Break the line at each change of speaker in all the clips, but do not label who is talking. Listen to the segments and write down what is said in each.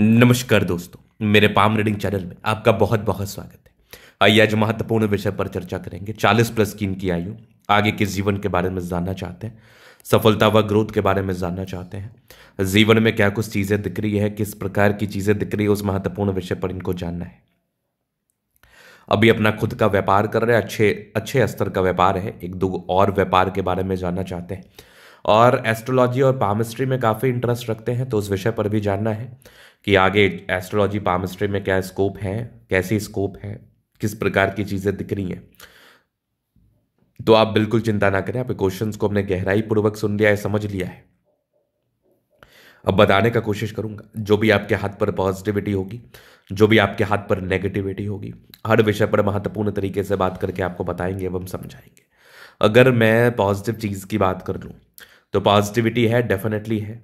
नमस्कार दोस्तों मेरे पाम रीडिंग चैनल में आपका बहुत बहुत स्वागत है आइए आज महत्वपूर्ण विषय पर चर्चा करेंगे 40 प्लस की इनकी आयु आगे के जीवन के बारे में जानना चाहते हैं सफलता व ग्रोथ के बारे में जानना चाहते हैं जीवन में क्या कुछ चीज़ें दिख रही है किस प्रकार की चीज़ें दिख रही है उस महत्वपूर्ण विषय पर इनको जानना है अभी अपना खुद का व्यापार कर रहे हैं अच्छे अच्छे स्तर का व्यापार है एक दो और व्यापार के बारे में जानना चाहते हैं और एस्ट्रोलॉजी और पामिस्ट्री में काफ़ी इंटरेस्ट रखते हैं तो उस विषय पर भी जानना है कि आगे एस्ट्रोलॉजी पामिस्ट्री में क्या स्कोप है कैसी स्कोप है किस प्रकार की चीज़ें दिख रही हैं तो आप बिल्कुल चिंता ना करें आपके क्वेश्चंस को हमने गहराई पूर्वक सुन लिया है समझ लिया है अब बताने का कोशिश करूंगा जो भी आपके हाथ पर पॉजिटिविटी होगी जो भी आपके हाथ पर नेगेटिविटी होगी हर विषय पर महत्वपूर्ण तरीके से बात करके आपको बताएंगे एवं समझाएंगे अगर मैं पॉजिटिव चीज़ की बात कर लूँ तो पॉजिटिविटी है डेफिनेटली है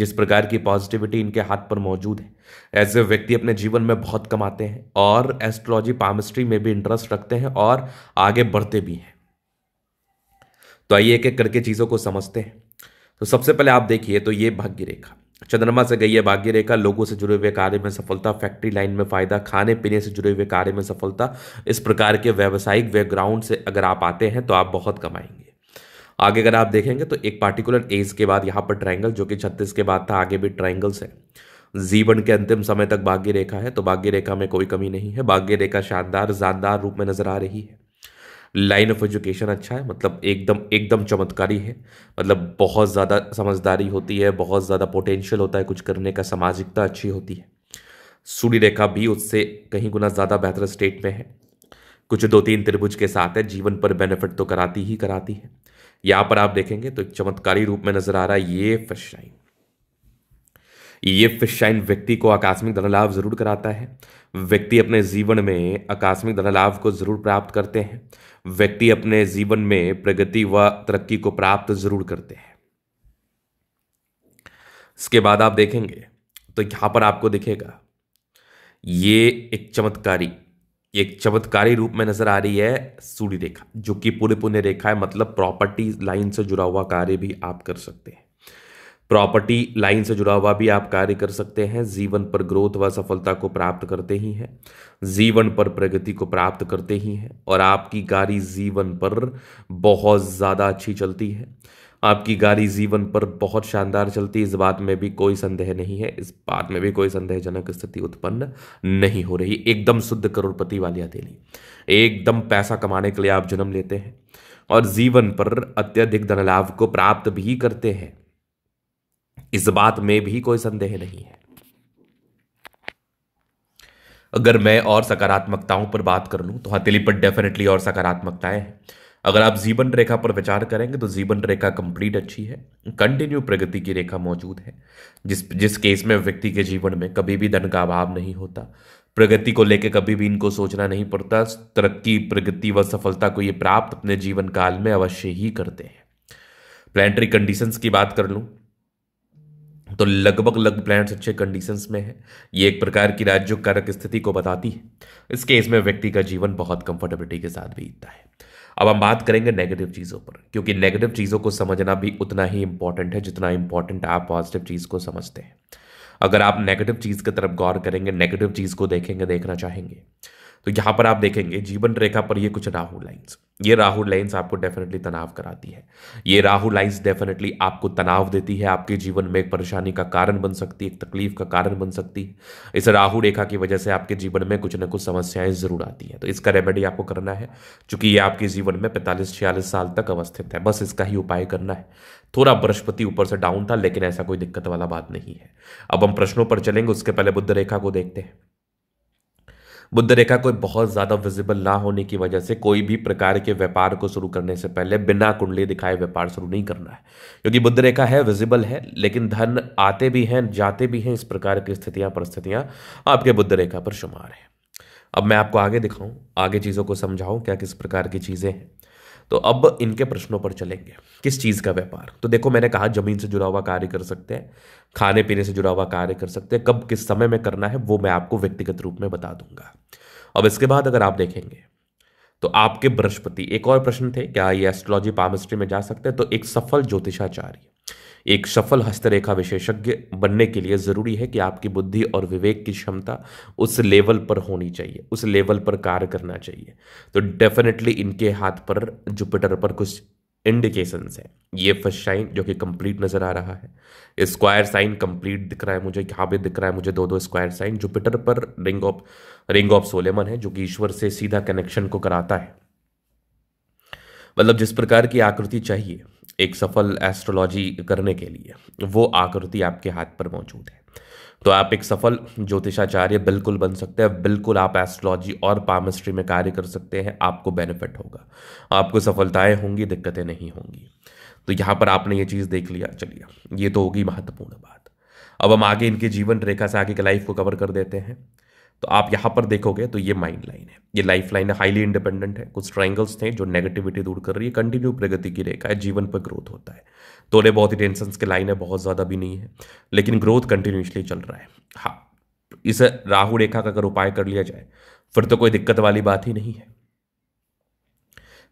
जिस प्रकार की पॉजिटिविटी इनके हाथ पर मौजूद है ऐसे व्यक्ति अपने जीवन में बहुत कमाते हैं और एस्ट्रोलॉजी पामिस्ट्री में भी इंटरेस्ट रखते हैं और आगे बढ़ते भी हैं तो आइए एक एक करके चीज़ों को समझते हैं तो सबसे पहले आप देखिए तो ये भाग्य रेखा चंद्रमा से गई है भाग्य रेखा लोगों से जुड़े हुए कार्य में सफलता फैक्ट्री लाइन में फायदा खाने पीने से जुड़े हुए कार्य में सफलता इस प्रकार के व्यावसायिक बैकग्राउंड से अगर आप आते हैं तो आप बहुत कमाएंगे आगे अगर आप देखेंगे तो एक पार्टिकुलर एज के बाद यहाँ पर ट्राइंगल जो कि छत्तीस के बाद था आगे भी ट्राइंगल्स है जीवन के अंतिम समय तक भाग्य रेखा है तो भाग्य रेखा में कोई कमी नहीं है भाग्य रेखा शानदार जानदार रूप में नजर आ रही है लाइन ऑफ एजुकेशन अच्छा है मतलब एकदम एकदम चमत्कारी है मतलब बहुत ज़्यादा समझदारी होती है बहुत ज़्यादा पोटेंशियल होता है कुछ करने का सामाजिकता अच्छी होती है सूर्य रेखा भी उससे कहीं गुना ज़्यादा बेहतर स्टेट में है कुछ दो तीन त्रिभुज के साथ है जीवन पर बेनिफिट तो कराती ही कराती है यहां पर आप देखेंगे तो एक चमत्कारी रूप में नजर आ रहा है ये फिश शाइन ये फिश शाइन व्यक्ति को आकस्मिक धनलाभ जरूर कराता है व्यक्ति अपने जीवन में आकस्मिक धनलाभ को जरूर प्राप्त करते हैं व्यक्ति अपने जीवन में प्रगति व तरक्की को प्राप्त जरूर करते हैं इसके बाद आप देखेंगे तो यहां पर आपको दिखेगा ये एक चमत्कारी एक चमत्कारी रूप में नजर आ रही है सूर्य रेखा जो कि पूरे पुण्य रेखा है मतलब प्रॉपर्टी लाइन से जुड़ा हुआ कार्य भी आप कर सकते हैं प्रॉपर्टी लाइन से जुड़ा हुआ भी आप कार्य कर सकते हैं जीवन पर ग्रोथ व सफलता को प्राप्त करते ही हैं जीवन पर प्रगति को प्राप्त करते ही हैं और आपकी गाड़ी जीवन पर बहुत ज़्यादा अच्छी चलती है आपकी गाड़ी जीवन पर बहुत शानदार चलती इस बात में भी कोई संदेह नहीं है इस बात में भी कोई संदेहजनक स्थिति उत्पन्न नहीं हो रही एकदम शुद्ध करोड़पति वाली हथेली एकदम पैसा कमाने के लिए आप जन्म लेते हैं और जीवन पर अत्यधिक धनलाभ को प्राप्त भी करते हैं इस बात में भी कोई संदेह नहीं है अगर मैं और सकारात्मकताओं पर बात कर लूं तो हथेली पर डेफिनेटली और सकारात्मकताएं हैं अगर आप जीवन रेखा पर विचार करेंगे तो जीवन रेखा कंप्लीट अच्छी है कंटिन्यू प्रगति की रेखा मौजूद है जिस जिस केस में व्यक्ति के जीवन में कभी भी धन का अभाव नहीं होता प्रगति को लेकर कभी भी इनको सोचना नहीं पड़ता तरक्की प्रगति व सफलता को ये प्राप्त अपने जीवन काल में अवश्य ही करते हैं प्लानिटरी कंडीशंस की बात कर लूँ तो लगभग लग प्लांट्स अच्छे कंडीशंस में है ये एक प्रकार की राज्यों कारक स्थिति को बताती है इस केस में व्यक्ति का जीवन बहुत कंफर्टेबिलिटी के साथ बीतता है अब हम बात करेंगे नेगेटिव चीज़ों पर क्योंकि नेगेटिव चीज़ों को समझना भी उतना ही इम्पॉर्टेंट है जितना इम्पॉर्टेंट आप पॉजिटिव चीज़ को समझते हैं अगर आप नेगेटिव चीज़ की तरफ गौर करेंगे नेगेटिव चीज़ को देखेंगे देखना चाहेंगे तो यहाँ पर आप देखेंगे जीवन रेखा पर ये कुछ राहु लाइन्स ये राहु लाइन्स आपको डेफिनेटली तनाव कराती है ये राहु लाइन्स डेफिनेटली आपको तनाव देती है आपके जीवन में एक परेशानी का कारण बन सकती है एक तकलीफ का कारण बन सकती है इस राहु रेखा की वजह से आपके जीवन में कुछ ना कुछ समस्याएं जरूर आती हैं तो इसका रेमेडी आपको करना है चूंकि ये आपके जीवन में पैंतालीस छियालीस साल तक अवस्थित है बस इसका ही उपाय करना है थोड़ा बृहस्पति ऊपर से डाउन था लेकिन ऐसा कोई दिक्कत वाला बात नहीं है अब हम प्रश्नों पर चलेंगे उसके पहले बुद्ध रेखा को देखते हैं बुद्ध रेखा कोई बहुत ज़्यादा विजिबल ना होने की वजह से कोई भी प्रकार के व्यापार को शुरू करने से पहले बिना कुंडली दिखाए व्यापार शुरू नहीं करना है क्योंकि बुद्ध रेखा है विजिबल है लेकिन धन आते भी हैं जाते भी हैं इस प्रकार की स्थितियाँ परिस्थितियाँ आपके बुद्ध रेखा पर शुमार है अब मैं आपको आगे दिखाऊं आगे चीज़ों को समझाऊं क्या किस प्रकार की चीज़ें हैं तो अब इनके प्रश्नों पर चलेंगे किस चीज़ का व्यापार तो देखो मैंने कहा जमीन से जुड़ा हुआ कार्य कर सकते हैं खाने पीने से जुड़ा हुआ कार्य कर सकते हैं कब किस समय में करना है वो मैं आपको व्यक्तिगत रूप में बता दूंगा अब इसके बाद अगर आप देखेंगे तो आपके बृहस्पति एक और प्रश्न थे क्या ये एस्ट्रोलॉजी पामिस्ट्री में जा सकते हैं तो एक सफल ज्योतिषाचार्य एक सफल हस्तरेखा विशेषज्ञ बनने के लिए ज़रूरी है कि आपकी बुद्धि और विवेक की क्षमता उस लेवल पर होनी चाहिए उस लेवल पर कार्य करना चाहिए तो डेफिनेटली इनके हाथ पर जुपिटर पर कुछ इंडिकेशंस है ये फर्स्ट साइन जो कि कंप्लीट नज़र आ रहा है स्क्वायर साइन कंप्लीट दिख रहा है मुझे यहाँ पे दिख रहा है मुझे दो दो स्क्वायर साइन जुपिटर पर ring of ring of Solomon है जो कि ईश्वर से सीधा कनेक्शन को कराता है मतलब जिस प्रकार की आकृति चाहिए एक सफल एस्ट्रोलॉजी करने के लिए वो आकृति आपके हाथ पर मौजूद है तो आप एक सफल ज्योतिषाचार्य बिल्कुल बन सकते हैं बिल्कुल आप एस्ट्रोलॉजी और पामिस्ट्री में कार्य कर सकते हैं आपको बेनिफिट होगा आपको सफलताएं होंगी दिक्कतें नहीं होंगी तो यहाँ पर आपने ये चीज़ देख लिया चलिए ये तो होगी महत्वपूर्ण बात अब हम आगे इनके जीवन रेखा से आगे की लाइफ को कवर कर देते हैं तो आप यहाँ पर देखोगे तो ये माइंड लाइन है ये लाइफ लाइन है हाईली इंडिपेंडेंट है कुछ ट्राइंगल्स थे जो नेगेटिविटी दूर कर रही है कंटिन्यू प्रगति की रेखा है जीवन पर ग्रोथ होता है दोनों बहुत ही टेंशन के लाइन है बहुत ज़्यादा भी नहीं है लेकिन ग्रोथ कंटिन्यूसली चल रहा है हाँ इस राहु रेखा का अगर उपाय कर लिया जाए फिर तो कोई दिक्कत वाली बात ही नहीं है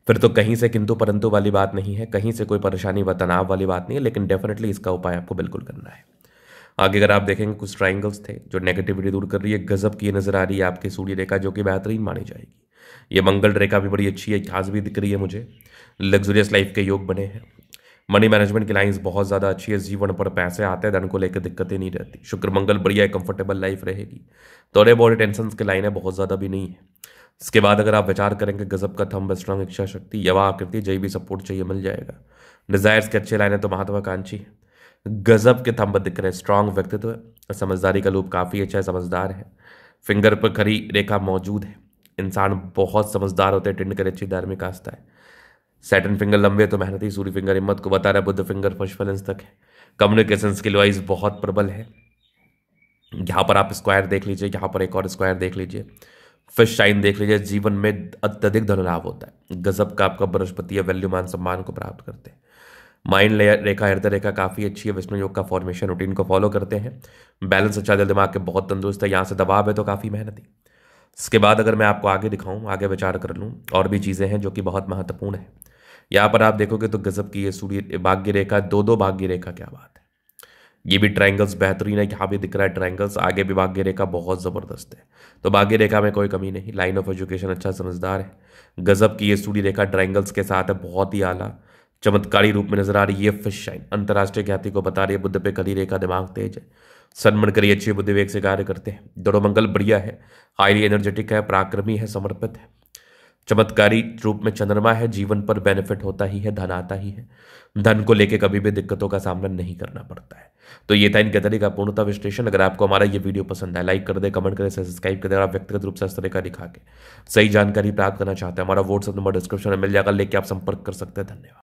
फिर तो कहीं से किंतु परंतु वाली बात नहीं है कहीं से कोई परेशानी व तनाव वाली बात नहीं है लेकिन डेफिनेटली इसका उपाय आपको बिल्कुल करना है आगे अगर आप देखेंगे कुछ ट्राइंगल्स थे जो नेगेटिविटी दूर कर रही है गजब की नजर आ रही है आपकी सूर्य रेखा जो कि बेहतरीन मानी जाएगी ये मंगल रेखा भी बड़ी अच्छी है खास भी दिख रही है मुझे लग्जरियस लाइफ के योग बने हैं मनी मैनेजमेंट की लाइंस बहुत ज़्यादा अच्छी है जीवन पर पैसे आते हैं धन को लेकर दिक्कतें नहीं रहती शुक्र मंगल बढ़िया है कंफर्टेबल लाइफ रहेगी थोड़े बहुत टेंशन की लाइनें बहुत ज़्यादा भी नहीं है इसके बाद अगर आप विचार करेंगे गजब का थम्ब स्ट्रांग इच्छा शक्ति यवा आकृति जय भी सपोर्ट चाहिए मिल जाएगा डिजायर्स के अच्छे लाइनें तो महत्वाकांक्षी है गजब के थंब दिख रहे हैं स्ट्रांग व्यक्तित्व है समझदारी का लूप काफ़ी अच्छा है समझदार है फिंगर पर खरी रेखा मौजूद है इंसान बहुत समझदार होते हैं टिंड कर अच्छी धार्मिक आस्था है सेटन फिंगर लंबे तो मेहनती सूर्य फिंगर हिम्मत को बता रहा है बुद्ध फिंगर फर्स्ट फलेंस तक है कम्युनिकेशन स्किल वाइज बहुत प्रबल है यहाँ पर आप स्क्वायर देख लीजिए यहाँ पर एक और स्क्वायर देख लीजिए फिश शाइन देख लीजिए जीवन में अत्यधिक धन लाभ होता है गजब का आपका बृहस्पति या वैल्यूमान सम्मान को प्राप्त करते हैं माइंड लेयर रेखा हृदय रेखा काफ़ी अच्छी है विष्णु योग का फॉर्मेशन रूटीन को फॉलो करते हैं बैलेंस अच्छा दिल दिमाग के बहुत तंदुरुस्त है यहाँ से दबाव है तो काफ़ी मेहनत है इसके बाद अगर मैं आपको आगे दिखाऊँ आगे विचार कर लूँ और भी चीज़ें हैं जो कि बहुत महत्वपूर्ण है यहाँ पर आप देखोगे तो गजब की ये सूर्य भाग्य रेखा दो दो भाग्य रेखा क्या बात है ये भी ट्राइंगल्स बेहतरीन है यहाँ भी दिख रहा है ट्राइंगल्स आगे भी भाग्य रेखा बहुत ज़बरदस्त है तो भाग्य रेखा में कोई कमी नहीं लाइन ऑफ एजुकेशन अच्छा समझदार है गजब की ये सूर्य रेखा ट्राइंगल्स के साथ है बहुत ही आला चमत्कारी रूप में नजर आ रही है फिश शाइन अंतर्राष्ट्रीय ख्याति को बता रही है बुद्ध पे कली रेखा दिमाग तेज है सन्मन करिए अच्छे बुद्धि वेग से कार्य करते हैं दोनों मंगल बढ़िया है हाईली एनर्जेटिक है पराक्रमी है समर्पित है चमत्कारी रूप में चंद्रमा है जीवन पर बेनिफिट होता ही है धन आता ही है धन को लेकर कभी भी दिक्कतों का सामना नहीं करना पड़ता है तो ये था इनके तरह का पूर्णता विश्लेषण अगर आपको हमारा ये वीडियो पसंद है लाइक कर दे कमेंट करें सब्सक्राइब कर दे आप व्यक्तिगत रूप से इस तरह का दिखा के सही जानकारी प्राप्त करना चाहते हैं हमारा व्हाट्सअप नंबर डिस्क्रिप्शन में मिल जाएगा लेके आप संपर्क कर सकते हैं धन्यवाद